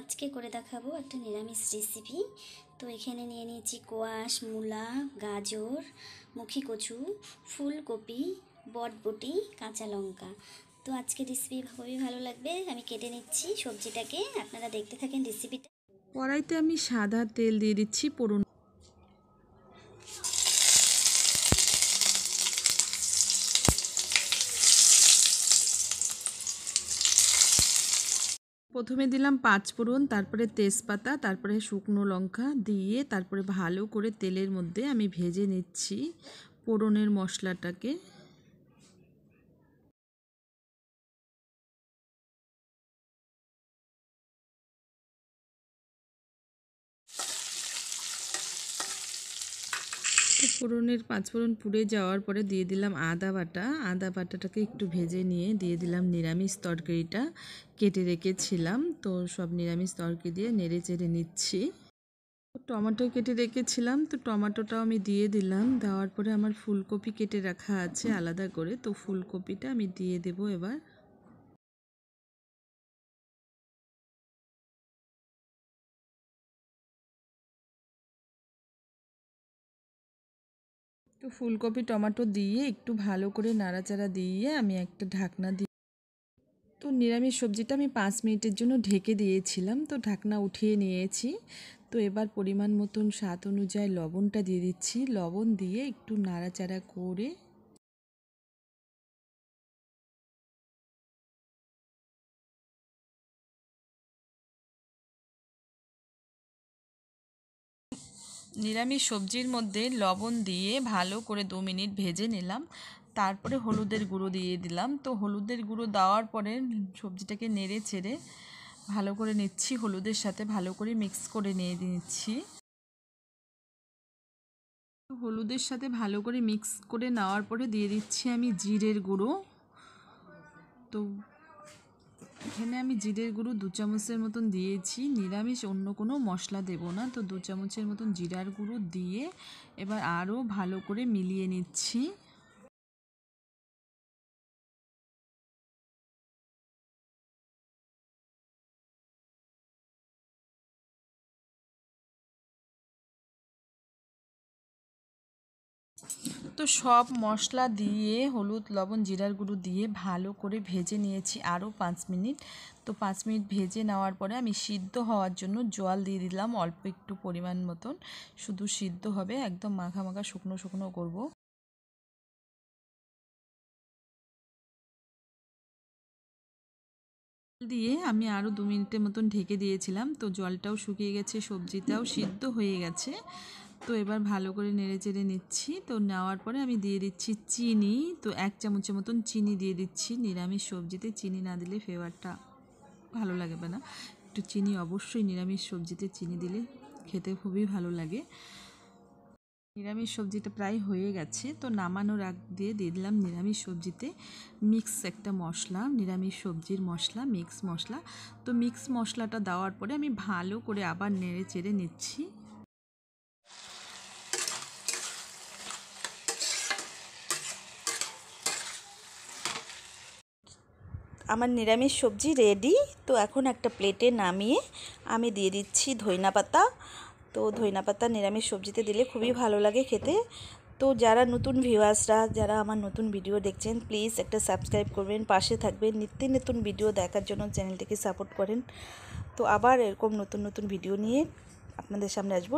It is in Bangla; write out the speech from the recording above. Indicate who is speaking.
Speaker 1: আজকে করে দেখাবো একটা নিরামিষ রেসিপি তো এখানে নিয়ে নিয়েছি কোয়াশ মূলা গাজর মুখী কচু ফুলকপি বটবটি কাঁচা লঙ্কা তো আজকে রেসিপি খুবই ভালো লাগবে আমি কেটে নিচ্ছি সবজিটাকে আপনারা দেখতে থাকেন রেসিপিটা
Speaker 2: কড়াইতে আমি সাদা তেল দিয়ে দিচ্ছি পড়ুন প্রথমে দিলাম পাঁচ ফোড়ন তারপরে তেজপাতা তারপরে শুকনো লঙ্কা দিয়ে তারপরে ভালো
Speaker 3: করে তেলের মধ্যে আমি ভেজে নিচ্ছি পোড়নের মশলাটাকে
Speaker 2: তো ফোড়নের পাঁচফোড়ন পুড়ে যাওয়ার পরে দিয়ে দিলাম আদা বাটা আদা বাটাটাকে একটু ভেজে নিয়ে দিয়ে দিলাম নিরামিষ তরকারিটা কেটে রেখেছিলাম তো সব নিরামিষ তরকারি দিয়ে নেড়ে চেড়ে নিচ্ছি টমেটো কেটে রেখেছিলাম তো টমেটোটাও আমি দিয়ে দিলাম দেওয়ার পরে আমার ফুলকপি কেটে রাখা আছে আলাদা করে
Speaker 3: তো ফুলকপিটা আমি দিয়ে দেবো এবার একটু ফুলকপি টমেটো দিয়ে একটু ভালো করে
Speaker 2: নাড়াচাড়া দিয়ে আমি একটা ঢাকনা দিই তো নিরামিষ সবজিটা আমি পাঁচ মিনিটের জন্য ঢেকে দিয়েছিলাম তো ঢাকনা উঠিয়ে নিয়েছি তো এবার পরিমাণ মতন স্বাদ অনুযায়ী
Speaker 3: লবণটা দিয়ে দিচ্ছি লবণ দিয়ে একটু নাড়াচাড়া করে
Speaker 2: নিরামিষ সবজির মধ্যে লবণ দিয়ে ভালো করে দু মিনিট ভেজে নিলাম তারপরে হলুদের গুঁড়ো দিয়ে দিলাম তো হলুদের গুঁড়ো দেওয়ার পরে সবজিটাকে নেড়ে ছেড়ে ভালো করে নিচ্ছি হলুদের সাথে ভালো করে মিক্স করে নিয়ে নিচ্ছি হলুদের সাথে ভালো করে মিক্স করে নেওয়ার পরে দিয়ে দিচ্ছি আমি জিরের গুঁড়ো তো এখানে আমি জিরের গুঁড়ো দু চামচের মতন দিয়েছি নিরামিষ অন্য কোনো মশলা দেব না তো দু চামচের মতন জিরার গুঁড়ো
Speaker 3: দিয়ে এবার আরও ভালো করে মিলিয়ে নিচ্ছি তো সব মশলা দিয়ে হলুদ
Speaker 2: লবণ জিরার গুঁড়ো দিয়ে ভালো করে ভেজে নিয়েছি আরও পাঁচ মিনিট তো পাঁচ মিনিট ভেজে নেওয়ার পরে আমি সিদ্ধ হওয়ার জন্য জল দিয়ে দিলাম অল্প একটু পরিমাণ মতন শুধু
Speaker 3: সিদ্ধ হবে একদম মাখা মাখা শুকনো শুকনো করব দিয়ে আমি আরও দু
Speaker 2: মিনিটের মতন ঢেকে দিয়েছিলাম তো জলটাও শুকিয়ে গেছে সবজিটাও সিদ্ধ হয়ে গেছে তো এবার ভালো করে নেড়ে চেড়ে নিচ্ছি তো নেওয়ার পরে আমি দিয়ে দিচ্ছি চিনি তো এক চামচের মতন চিনি দিয়ে দিচ্ছি নিরামিষ সবজিতে চিনি না দিলে ফ্লেভারটা ভালো লাগবে না একটু চিনি অবশ্যই নিরামিষ সবজিতে চিনি দিলে খেতে খুবই ভালো লাগে নিরামিষ সবজিটা প্রায় হয়ে গেছে তো নামানোর আগ দিয়ে দিয়ে দিলাম নিরামিষ সবজিতে মিক্স একটা মশলা নিরামিষ সবজির মশলা মিক্স মশলা তো মিক্স মশলাটা দেওয়ার পরে আমি ভালো করে আবার নেড়ে চেড়ে নিচ্ছি
Speaker 1: আমার নিরামিষ সবজি রেডি তো এখন একটা প্লেটে নামিয়ে আমি দিয়ে দিচ্ছি ধইনা পাতা তো ধইনা পাতা নিরামিষ সবজিতে দিলে খুবই ভালো লাগে খেতে তো যারা নতুন ভিউয়ার্সরা যারা আমার নতুন ভিডিও দেখছেন প্লিজ একটা সাবস্ক্রাইব করবেন পাশে থাকবেন নিত্য নতুন ভিডিও দেখার জন্য চ্যানেলটিকে সাপোর্ট করেন তো আবার এরকম নতুন নতুন ভিডিও নিয়ে আপনাদের সামনে আসবো